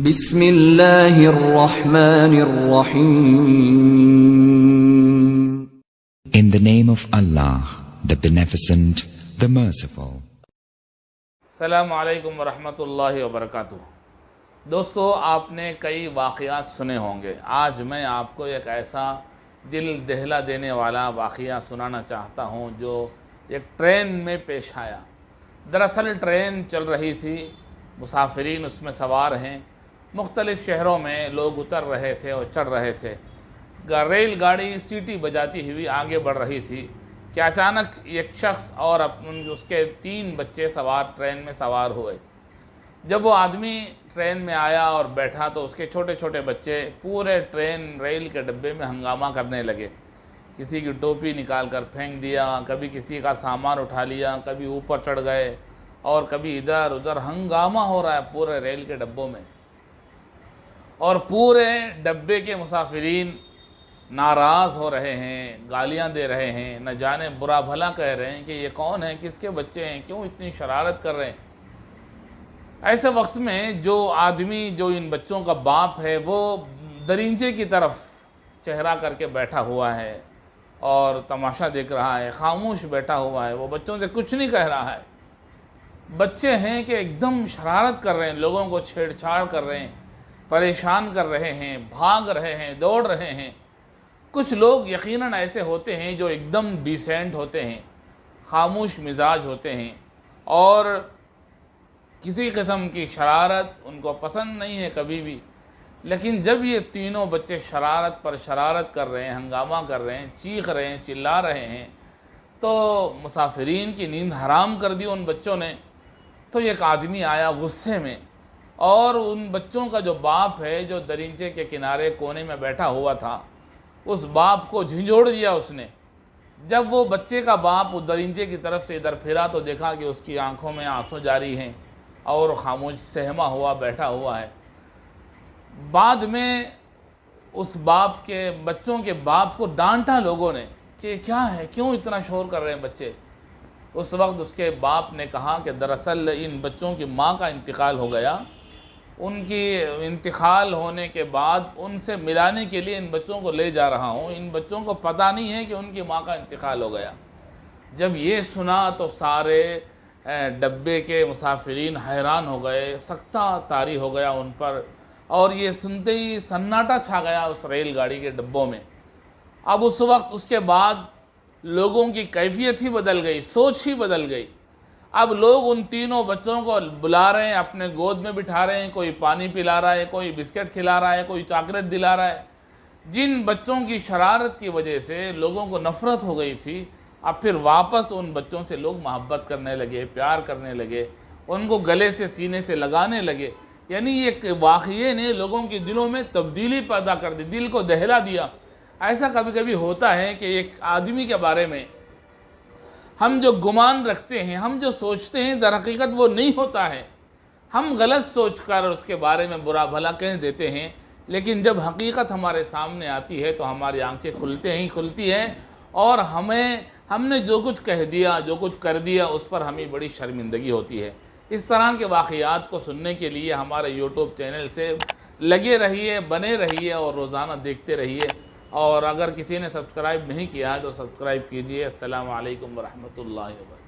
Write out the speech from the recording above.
بسم اللہ الرحمن الرحیم In the the the name of Allah, Beneficent, Merciful. السلام علیکم ورحمۃ اللہ وبرکاتہ دوستو آپ نے کئی واقعات سنے ہوں گے آج میں آپ کو ایک ایسا دل دہلا دینے والا واقعہ سنانا چاہتا ہوں جو ایک ٹرین میں پیش آیا دراصل ٹرین چل رہی تھی مسافرین اس میں سوار ہیں مختلف شہروں میں لوگ اتر رہے تھے اور چڑھ رہے تھے ریل گاڑی سیٹی بجاتی ہوئی آگے بڑھ رہی تھی کہ اچانک ایک شخص اور اس کے تین بچے سوار ٹرین میں سوار ہوئے جب وہ آدمی ٹرین میں آیا اور بیٹھا تو اس کے چھوٹے چھوٹے بچے پورے ٹرین ریل کے ڈبے میں ہنگامہ کرنے لگے کسی کی ٹوپی نکال کر پھینک دیا کبھی کسی کا سامان اٹھا لیا کبھی اوپر چڑھ گئے اور کبھی ادھر ادھر ہنگامہ ہو رہا ہے پورے ریل کے ڈبوں میں اور پورے ڈبے کے مسافرین ناراض ہو رہے ہیں گالیاں دے رہے ہیں نہ جانے برا بھلا کہہ رہے ہیں کہ یہ کون ہیں کس کے بچے ہیں کیوں اتنی شرارت کر رہے ہیں ایسے وقت میں جو آدمی جو ان بچوں کا باپ ہے وہ درینچے کی طرف چہرہ کر کے بیٹھا ہوا ہے اور تماشا دیکھ رہا ہے خاموش بیٹھا ہوا ہے وہ بچوں سے کچھ نہیں کہہ رہا ہے بچے ہیں کہ ایک دم شرارت کر رہے ہیں لوگوں کو چھیڑ چھاڑ کر رہے ہیں پریشان کر رہے ہیں بھاگ رہے ہیں دوڑ رہے ہیں کچھ لوگ یقیناً ایسے ہوتے ہیں جو ایک دم ڈیسینٹ ہوتے ہیں خاموش مزاج ہوتے ہیں اور کسی قسم کی شرارت ان کو پسند نہیں ہے کبھی بھی لیکن جب یہ تینوں بچے شرارت پر شرارت کر رہے ہیں ہنگامہ کر رہے ہیں چیخ رہے ہیں چلا رہے ہیں تو مسافرین کی نیند حرام کر دی ان بچوں نے تو ایک آدمی آیا غصے میں اور ان بچوں کا جو باپ ہے جو درینچے کے کنارے کونے میں بیٹھا ہوا تھا اس باپ کو جھنجھوڑ دیا اس نے جب وہ بچے کا باپ اس کی طرف سے ادھر پھرا تو دیکھا کہ اس کی آنکھوں میں آنسوں جاری ہیں اور خاموش سہما ہوا بیٹھا ہوا ہے بعد میں اس باپ کے بچوں کے باپ کو ڈانٹا لوگوں نے کہ کیا ہے کیوں اتنا شور کر رہے ہیں بچے اس وقت اس کے باپ نے کہا کہ دراصل ان بچوں کی ماں کا انتقال ہو گیا ان کی انتقال ہونے کے بعد ان سے ملانے کے لیے ان بچوں کو لے جا رہا ہوں ان بچوں کو پتہ نہیں ہے کہ ان کی ماں کا انتقال ہو گیا جب یہ سنا تو سارے ڈبے کے مسافرین حیران ہو گئے سکتہ تاری ہو گیا ان پر اور یہ سنتے ہی سناٹا چھا گیا اس ریل گاڑی کے ڈبوں میں اب اس وقت اس کے بعد لوگوں کی کیفیت ہی بدل گئی سوچ ہی بدل گئی اب لوگ ان تینوں بچوں کو بلا رہے ہیں اپنے گود میں بٹھا رہے ہیں کوئی پانی پلا رہا ہے کوئی بسکٹ کھلا رہا ہے کوئی چاکلیٹ دلا رہا ہے جن بچوں کی شرارت کی وجہ سے لوگوں کو نفرت ہو گئی تھی اب پھر واپس ان بچوں سے لوگ محبت کرنے لگے پیار کرنے لگے ان کو گلے سے سینے سے لگانے لگے یعنی ایک واقعے نے لوگوں کی دلوں میں تبدیلی پیدا کر دی دل کو دہلا دیا ایسا کبھی کبھی ہوتا ہے کہ ایک آدمی کے بارے میں ہم جو گمان رکھتے ہیں ہم جو سوچتے ہیں در حقیقت وہ نہیں ہوتا ہے ہم غلط سوچ کر اس کے بارے میں برا بھلا کہہ دیتے ہیں لیکن جب حقیقت ہمارے سامنے آتی ہے تو ہماری آنکھیں کھلتے ہی کھلتی ہیں اور ہمیں ہم نے جو کچھ کہہ دیا جو کچھ کر دیا اس پر ہمیں بڑی شرمندگی ہوتی ہے اس طرح کے واقعات کو سننے کے لیے ہمارے یوٹیوب چینل سے لگے رہیے بنے رہیے اور روزانہ دیکھتے رہیے اور اگر کسی نے سبسکرائب نہیں کیا تو سبسکرائب کیجئے السلام علیکم ورحمۃ اللہ وبرکاتہ